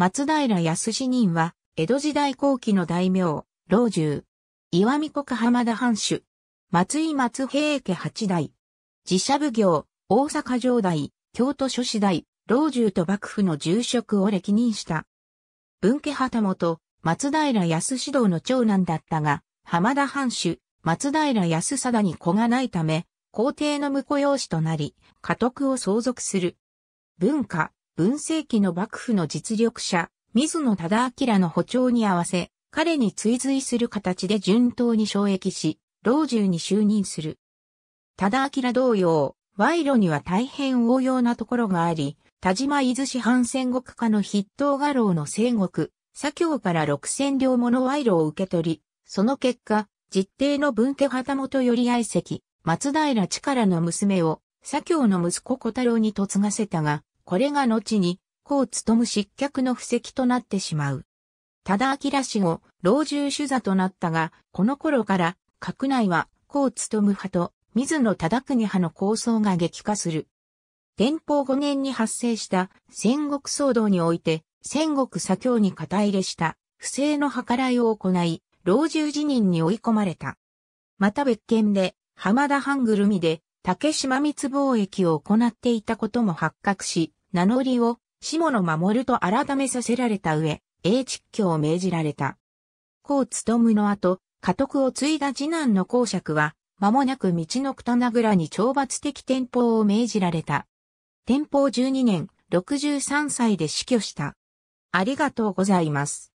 松平康人は、江戸時代後期の大名、老中。岩見国浜田藩主。松井松平家八代。自社奉行、大阪城代、京都諸市代、老中と幕府の重職を歴任した。文家旗本、松平康指導の長男だったが、浜田藩主、松平康貞に子がないため、皇帝の婿養子となり、家督を相続する。文化、文政期の幕府の実力者、水野忠明の歩調に合わせ、彼に追随する形で順当に昇役し、老中に就任する。忠明同様、賄賂には大変応用なところがあり、田島伊豆市反戦国家の筆頭画廊の戦国、左京から六千両もの賄賂を受け取り、その結果、実定の文家旗本より愛席、松平力の娘を、左京の息子小太郎に嫁がせたが、これが後に、こう務む失脚の布石となってしまう。ただ明氏を老中主座となったが、この頃から、閣内は、こう務む派と、水野忠国派の構想が激化する。天保5年に発生した戦国騒動において、戦国左京に肩入れした不正の計らいを行い、老中辞任に追い込まれた。また別件で、浜田藩ぐるみで竹島密貿易を行っていたことも発覚し、名乗りを下野守と改めさせられた上、英知教を命じられた。孔務の後、家督を継いだ次男の公爵は、間もなく道のくたなぐらに懲罰的天保を命じられた。天保12年、63歳で死去した。ありがとうございます。